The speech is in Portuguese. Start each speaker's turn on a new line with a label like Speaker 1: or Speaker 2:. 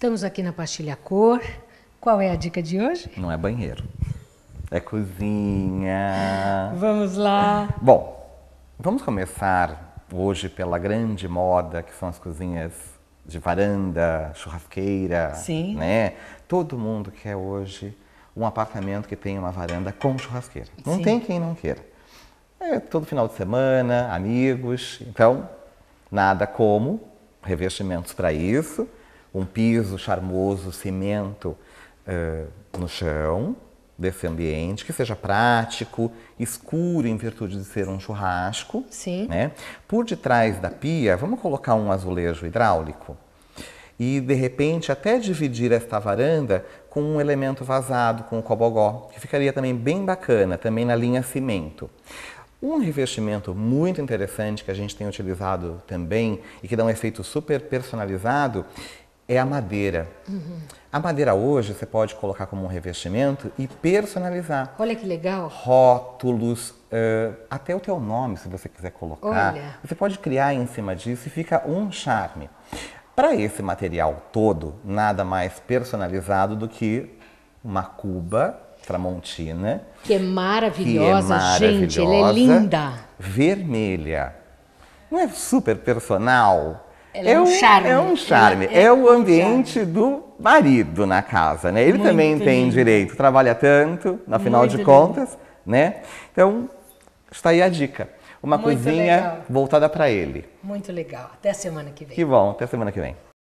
Speaker 1: Estamos aqui na pastilha cor. Qual é a dica de hoje? Não é banheiro. É cozinha. Vamos lá. Bom, vamos começar hoje pela grande moda que são as cozinhas de varanda, churrasqueira, Sim. né? Todo mundo quer hoje um apartamento que tenha uma varanda com churrasqueira. Não Sim. tem quem não queira. É todo final de semana, amigos. Então, nada como revestimentos para isso um piso charmoso, cimento uh, no chão desse ambiente, que seja prático, escuro em virtude de ser um churrasco. Sim. Né? Por detrás da pia, vamos colocar um azulejo hidráulico e de repente até dividir esta varanda com um elemento vazado, com o cobogó, que ficaria também bem bacana, também na linha cimento. Um revestimento muito interessante que a gente tem utilizado também e que dá um efeito super personalizado é a madeira. Uhum. A madeira hoje você pode colocar como um revestimento e personalizar. Olha que legal. Rótulos, uh, até o teu nome, se você quiser colocar. Olha. Você pode criar em cima disso e fica um charme. Para esse material todo, nada mais personalizado do que uma cuba tramontina. Que é maravilhosa, que é maravilhosa gente. Ela é linda. Vermelha. Não é super personal? Ela é, é, um, charme. É um charme. É, é o ambiente charme. do marido na casa, né? Ele Muito também lindo. tem direito, trabalha tanto, afinal final de contas, lindo. né? Então, está aí a dica. Uma Muito cozinha legal. voltada para ele. Muito legal. Até a semana que vem. Que bom, até a semana que vem.